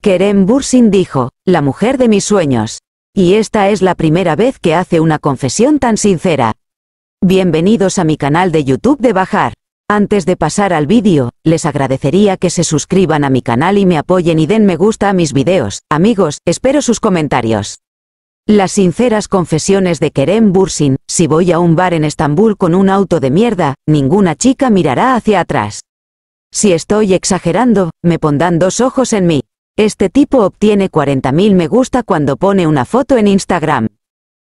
Kerem Bursin dijo, la mujer de mis sueños. Y esta es la primera vez que hace una confesión tan sincera. Bienvenidos a mi canal de YouTube de Bajar. Antes de pasar al vídeo, les agradecería que se suscriban a mi canal y me apoyen y den me gusta a mis videos. Amigos, espero sus comentarios. Las sinceras confesiones de Kerem Bursin, si voy a un bar en Estambul con un auto de mierda, ninguna chica mirará hacia atrás. Si estoy exagerando, me pondrán dos ojos en mí. Este tipo obtiene 40.000 me gusta cuando pone una foto en Instagram.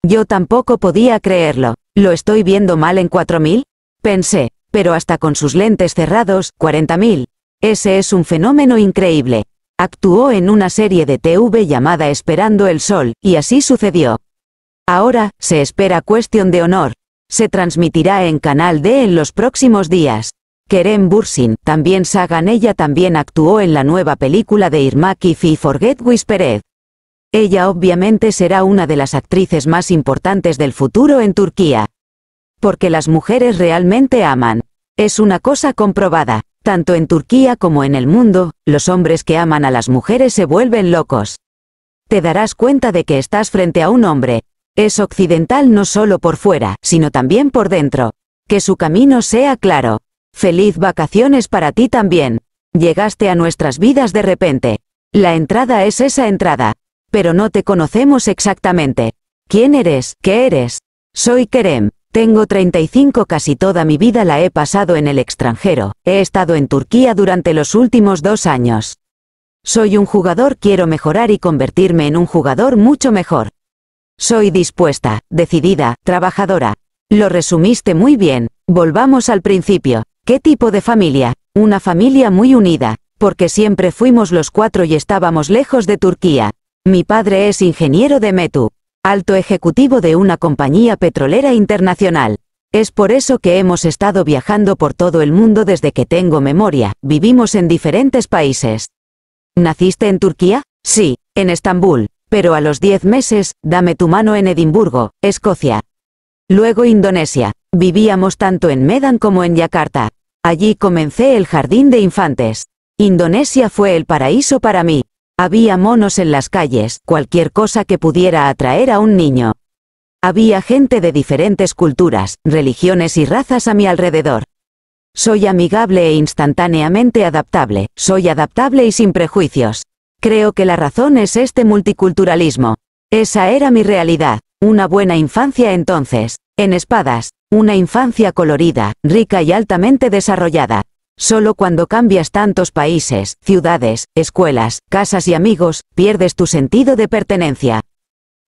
Yo tampoco podía creerlo. ¿Lo estoy viendo mal en 4.000? Pensé, pero hasta con sus lentes cerrados, 40.000. Ese es un fenómeno increíble. Actuó en una serie de TV llamada Esperando el Sol, y así sucedió. Ahora, se espera Cuestión de Honor. Se transmitirá en Canal D en los próximos días. Kerem Bursin, también Sagan ella también actuó en la nueva película de Irma y Forget Whispered. Ella obviamente será una de las actrices más importantes del futuro en Turquía. Porque las mujeres realmente aman. Es una cosa comprobada. Tanto en Turquía como en el mundo, los hombres que aman a las mujeres se vuelven locos. Te darás cuenta de que estás frente a un hombre. Es occidental no solo por fuera, sino también por dentro. Que su camino sea claro. Feliz vacaciones para ti también. Llegaste a nuestras vidas de repente. La entrada es esa entrada. Pero no te conocemos exactamente. ¿Quién eres? ¿Qué eres? Soy Kerem. Tengo 35 casi toda mi vida la he pasado en el extranjero. He estado en Turquía durante los últimos dos años. Soy un jugador, quiero mejorar y convertirme en un jugador mucho mejor. Soy dispuesta, decidida, trabajadora. Lo resumiste muy bien. Volvamos al principio. ¿Qué tipo de familia? Una familia muy unida, porque siempre fuimos los cuatro y estábamos lejos de Turquía. Mi padre es ingeniero de Metu, alto ejecutivo de una compañía petrolera internacional. Es por eso que hemos estado viajando por todo el mundo desde que tengo memoria, vivimos en diferentes países. ¿Naciste en Turquía? Sí, en Estambul, pero a los 10 meses, dame tu mano en Edimburgo, Escocia. Luego Indonesia, Vivíamos tanto en Medan como en Yakarta. Allí comencé el jardín de infantes. Indonesia fue el paraíso para mí. Había monos en las calles, cualquier cosa que pudiera atraer a un niño. Había gente de diferentes culturas, religiones y razas a mi alrededor. Soy amigable e instantáneamente adaptable, soy adaptable y sin prejuicios. Creo que la razón es este multiculturalismo. Esa era mi realidad, una buena infancia entonces. En espadas, una infancia colorida, rica y altamente desarrollada. Solo cuando cambias tantos países, ciudades, escuelas, casas y amigos, pierdes tu sentido de pertenencia.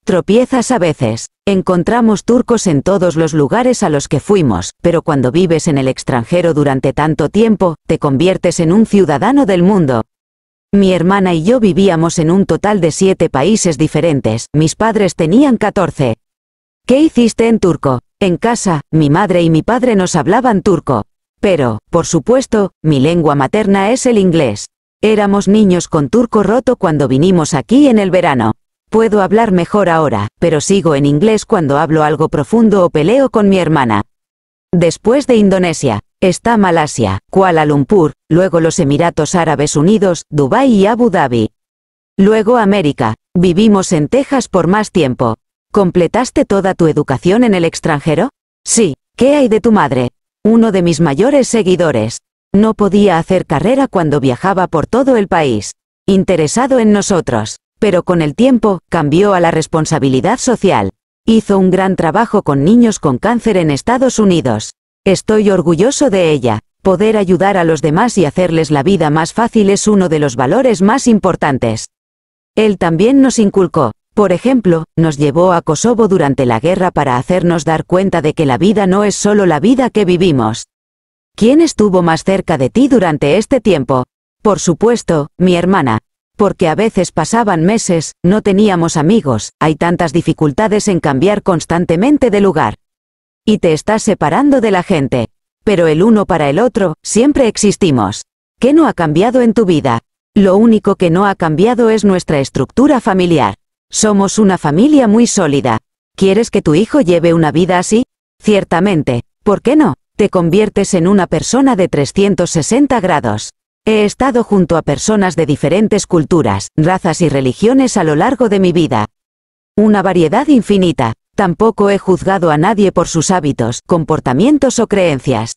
Tropiezas a veces. Encontramos turcos en todos los lugares a los que fuimos, pero cuando vives en el extranjero durante tanto tiempo, te conviertes en un ciudadano del mundo. Mi hermana y yo vivíamos en un total de siete países diferentes, mis padres tenían 14. ¿Qué hiciste en turco? En casa, mi madre y mi padre nos hablaban turco. Pero, por supuesto, mi lengua materna es el inglés. Éramos niños con turco roto cuando vinimos aquí en el verano. Puedo hablar mejor ahora, pero sigo en inglés cuando hablo algo profundo o peleo con mi hermana. Después de Indonesia, está Malasia, Kuala Lumpur, luego los Emiratos Árabes Unidos, Dubái y Abu Dhabi. Luego América, vivimos en Texas por más tiempo, ¿Completaste toda tu educación en el extranjero? Sí. ¿Qué hay de tu madre? Uno de mis mayores seguidores. No podía hacer carrera cuando viajaba por todo el país. Interesado en nosotros. Pero con el tiempo, cambió a la responsabilidad social. Hizo un gran trabajo con niños con cáncer en Estados Unidos. Estoy orgulloso de ella. Poder ayudar a los demás y hacerles la vida más fácil es uno de los valores más importantes. Él también nos inculcó, por ejemplo, nos llevó a Kosovo durante la guerra para hacernos dar cuenta de que la vida no es solo la vida que vivimos. ¿Quién estuvo más cerca de ti durante este tiempo? Por supuesto, mi hermana. Porque a veces pasaban meses, no teníamos amigos, hay tantas dificultades en cambiar constantemente de lugar. Y te estás separando de la gente. Pero el uno para el otro, siempre existimos. ¿Qué no ha cambiado en tu vida? Lo único que no ha cambiado es nuestra estructura familiar. Somos una familia muy sólida. ¿Quieres que tu hijo lleve una vida así? Ciertamente, ¿por qué no? Te conviertes en una persona de 360 grados. He estado junto a personas de diferentes culturas, razas y religiones a lo largo de mi vida. Una variedad infinita. Tampoco he juzgado a nadie por sus hábitos, comportamientos o creencias.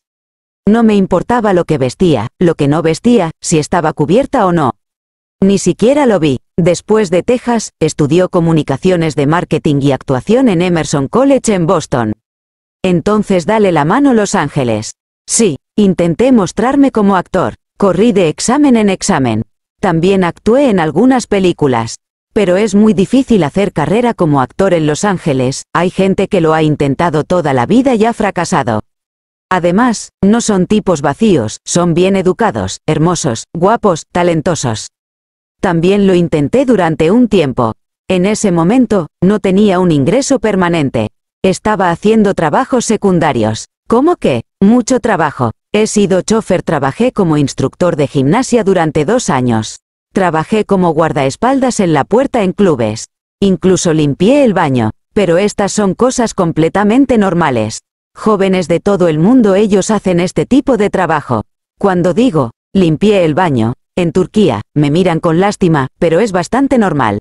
No me importaba lo que vestía, lo que no vestía, si estaba cubierta o no. Ni siquiera lo vi. Después de Texas, estudió comunicaciones de marketing y actuación en Emerson College en Boston. Entonces dale la mano Los Ángeles. Sí, intenté mostrarme como actor, corrí de examen en examen. También actué en algunas películas. Pero es muy difícil hacer carrera como actor en Los Ángeles, hay gente que lo ha intentado toda la vida y ha fracasado. Además, no son tipos vacíos, son bien educados, hermosos, guapos, talentosos. También lo intenté durante un tiempo. En ese momento, no tenía un ingreso permanente. Estaba haciendo trabajos secundarios. ¿Cómo que? Mucho trabajo. He sido chofer, trabajé como instructor de gimnasia durante dos años. Trabajé como guardaespaldas en la puerta en clubes. Incluso limpié el baño. Pero estas son cosas completamente normales. Jóvenes de todo el mundo ellos hacen este tipo de trabajo. Cuando digo, limpié el baño, en Turquía, me miran con lástima, pero es bastante normal.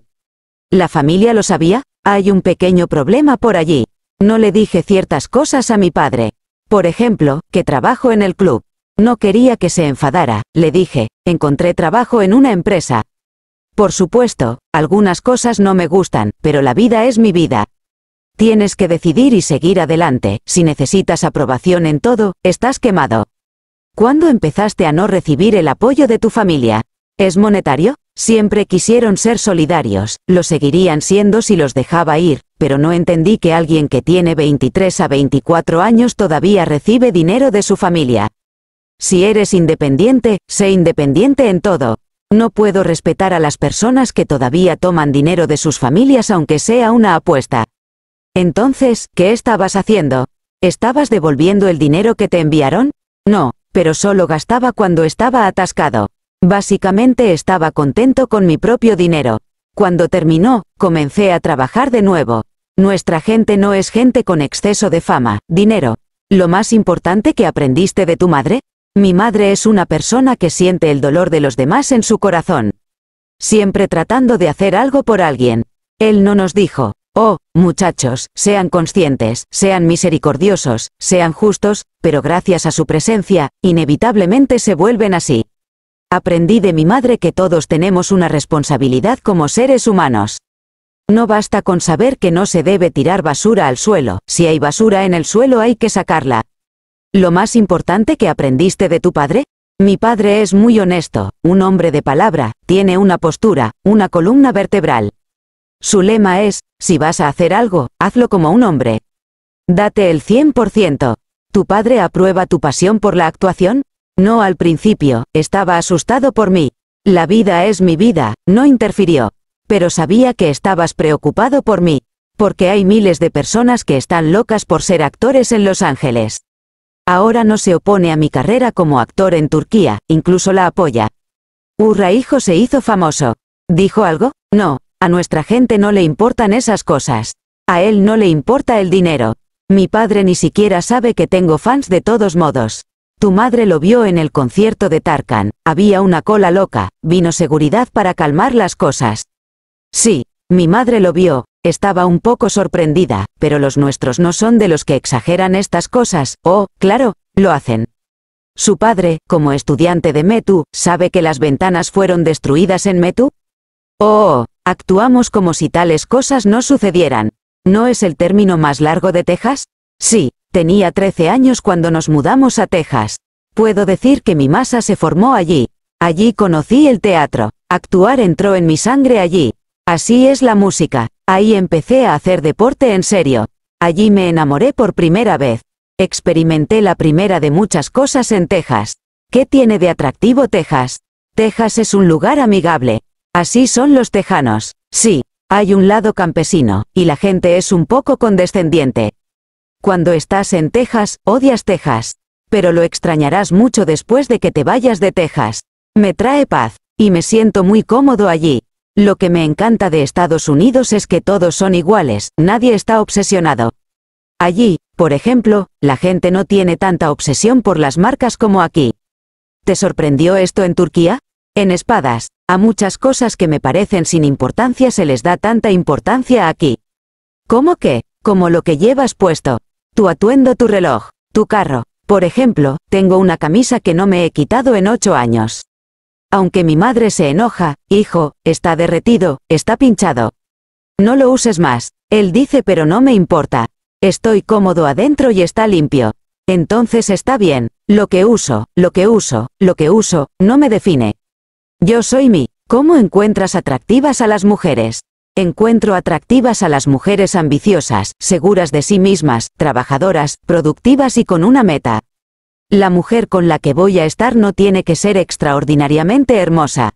¿La familia lo sabía? Hay un pequeño problema por allí. No le dije ciertas cosas a mi padre. Por ejemplo, que trabajo en el club. No quería que se enfadara, le dije, encontré trabajo en una empresa. Por supuesto, algunas cosas no me gustan, pero la vida es mi vida. Tienes que decidir y seguir adelante, si necesitas aprobación en todo, estás quemado. ¿Cuándo empezaste a no recibir el apoyo de tu familia? ¿Es monetario? Siempre quisieron ser solidarios, lo seguirían siendo si los dejaba ir, pero no entendí que alguien que tiene 23 a 24 años todavía recibe dinero de su familia. Si eres independiente, sé independiente en todo. No puedo respetar a las personas que todavía toman dinero de sus familias aunque sea una apuesta. Entonces, ¿qué estabas haciendo? ¿Estabas devolviendo el dinero que te enviaron? No, pero solo gastaba cuando estaba atascado. Básicamente estaba contento con mi propio dinero. Cuando terminó, comencé a trabajar de nuevo. Nuestra gente no es gente con exceso de fama, dinero. ¿Lo más importante que aprendiste de tu madre? Mi madre es una persona que siente el dolor de los demás en su corazón. Siempre tratando de hacer algo por alguien. Él no nos dijo, Oh, muchachos, sean conscientes, sean misericordiosos, sean justos, pero gracias a su presencia, inevitablemente se vuelven así. Aprendí de mi madre que todos tenemos una responsabilidad como seres humanos. No basta con saber que no se debe tirar basura al suelo, si hay basura en el suelo hay que sacarla. ¿Lo más importante que aprendiste de tu padre? Mi padre es muy honesto, un hombre de palabra, tiene una postura, una columna vertebral. Su lema es, si vas a hacer algo, hazlo como un hombre. Date el 100%. ¿Tu padre aprueba tu pasión por la actuación? No al principio, estaba asustado por mí. La vida es mi vida, no interfirió. Pero sabía que estabas preocupado por mí. Porque hay miles de personas que están locas por ser actores en Los Ángeles. Ahora no se opone a mi carrera como actor en Turquía, incluso la apoya. hijo se hizo famoso. ¿Dijo algo? No, a nuestra gente no le importan esas cosas. A él no le importa el dinero. Mi padre ni siquiera sabe que tengo fans de todos modos. Tu madre lo vio en el concierto de Tarkan, había una cola loca, vino seguridad para calmar las cosas. Sí, mi madre lo vio, estaba un poco sorprendida, pero los nuestros no son de los que exageran estas cosas, o, oh, claro, lo hacen. Su padre, como estudiante de Metu, ¿sabe que las ventanas fueron destruidas en Metu? Oh, Actuamos como si tales cosas no sucedieran. ¿No es el término más largo de Texas? Sí, tenía 13 años cuando nos mudamos a Texas. Puedo decir que mi masa se formó allí. Allí conocí el teatro. Actuar entró en mi sangre allí. Así es la música. Ahí empecé a hacer deporte en serio. Allí me enamoré por primera vez. Experimenté la primera de muchas cosas en Texas. ¿Qué tiene de atractivo Texas? Texas es un lugar amigable, Así son los tejanos. Sí, hay un lado campesino, y la gente es un poco condescendiente. Cuando estás en Texas, odias Texas. Pero lo extrañarás mucho después de que te vayas de Texas. Me trae paz, y me siento muy cómodo allí. Lo que me encanta de Estados Unidos es que todos son iguales, nadie está obsesionado. Allí, por ejemplo, la gente no tiene tanta obsesión por las marcas como aquí. ¿Te sorprendió esto en Turquía? En espadas, a muchas cosas que me parecen sin importancia se les da tanta importancia aquí. ¿Cómo que? Como lo que llevas puesto. Tu atuendo, tu reloj, tu carro. Por ejemplo, tengo una camisa que no me he quitado en ocho años. Aunque mi madre se enoja, hijo, está derretido, está pinchado. No lo uses más, él dice pero no me importa. Estoy cómodo adentro y está limpio. Entonces está bien, lo que uso, lo que uso, lo que uso, no me define. Yo soy mi. ¿Cómo encuentras atractivas a las mujeres? Encuentro atractivas a las mujeres ambiciosas, seguras de sí mismas, trabajadoras, productivas y con una meta. La mujer con la que voy a estar no tiene que ser extraordinariamente hermosa.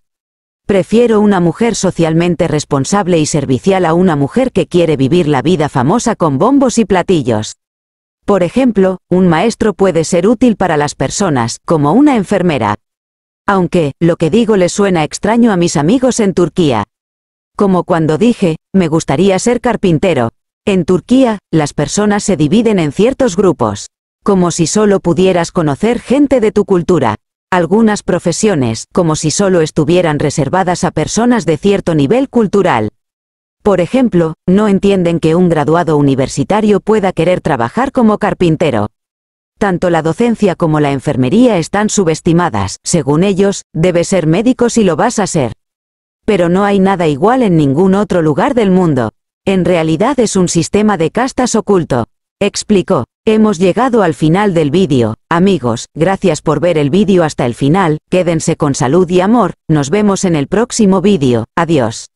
Prefiero una mujer socialmente responsable y servicial a una mujer que quiere vivir la vida famosa con bombos y platillos. Por ejemplo, un maestro puede ser útil para las personas, como una enfermera, aunque, lo que digo le suena extraño a mis amigos en Turquía. Como cuando dije, me gustaría ser carpintero. En Turquía, las personas se dividen en ciertos grupos. Como si solo pudieras conocer gente de tu cultura. Algunas profesiones, como si solo estuvieran reservadas a personas de cierto nivel cultural. Por ejemplo, no entienden que un graduado universitario pueda querer trabajar como carpintero tanto la docencia como la enfermería están subestimadas. Según ellos, debe ser médico si lo vas a ser. Pero no hay nada igual en ningún otro lugar del mundo. En realidad es un sistema de castas oculto. Explicó. Hemos llegado al final del vídeo, amigos, gracias por ver el vídeo hasta el final, quédense con salud y amor, nos vemos en el próximo vídeo, adiós.